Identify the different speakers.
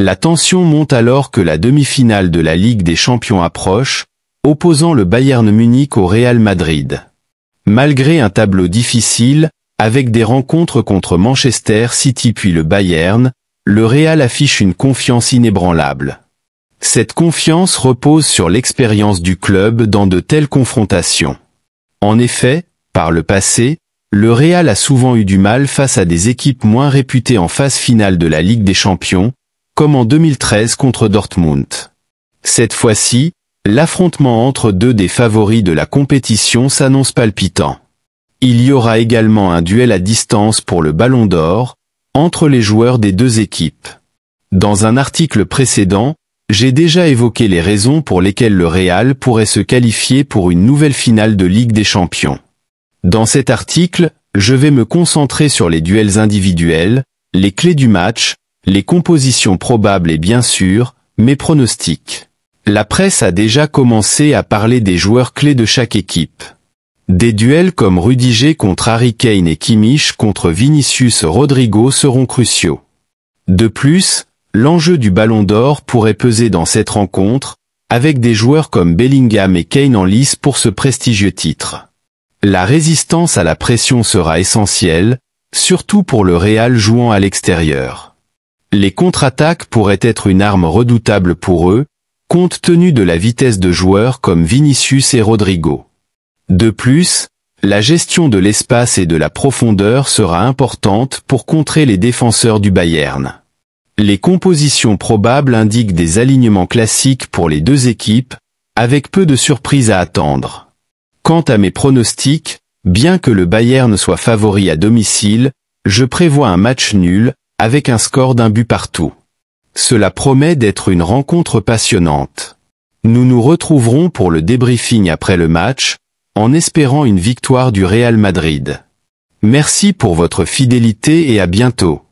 Speaker 1: La tension monte alors que la demi-finale de la Ligue des Champions approche, opposant le Bayern Munich au Real Madrid. Malgré un tableau difficile, avec des rencontres contre Manchester City puis le Bayern, le Real affiche une confiance inébranlable. Cette confiance repose sur l'expérience du club dans de telles confrontations. En effet, par le passé, le Real a souvent eu du mal face à des équipes moins réputées en phase finale de la Ligue des Champions, comme en 2013 contre Dortmund. Cette fois-ci, l'affrontement entre deux des favoris de la compétition s'annonce palpitant. Il y aura également un duel à distance pour le Ballon d'Or, entre les joueurs des deux équipes. Dans un article précédent, j'ai déjà évoqué les raisons pour lesquelles le Real pourrait se qualifier pour une nouvelle finale de Ligue des Champions. Dans cet article, je vais me concentrer sur les duels individuels, les clés du match, les compositions probables et bien sûr, mes pronostics. La presse a déjà commencé à parler des joueurs clés de chaque équipe. Des duels comme Rudiger contre Harry Kane et Kimmich contre Vinicius Rodrigo seront cruciaux. De plus, l'enjeu du Ballon d'Or pourrait peser dans cette rencontre, avec des joueurs comme Bellingham et Kane en lice pour ce prestigieux titre. La résistance à la pression sera essentielle, surtout pour le Real jouant à l'extérieur. Les contre-attaques pourraient être une arme redoutable pour eux, compte tenu de la vitesse de joueurs comme Vinicius et Rodrigo. De plus, la gestion de l'espace et de la profondeur sera importante pour contrer les défenseurs du Bayern. Les compositions probables indiquent des alignements classiques pour les deux équipes, avec peu de surprises à attendre. Quant à mes pronostics, bien que le Bayern soit favori à domicile, je prévois un match nul, avec un score d'un but partout. Cela promet d'être une rencontre passionnante. Nous nous retrouverons pour le débriefing après le match, en espérant une victoire du Real Madrid. Merci pour votre fidélité et à bientôt.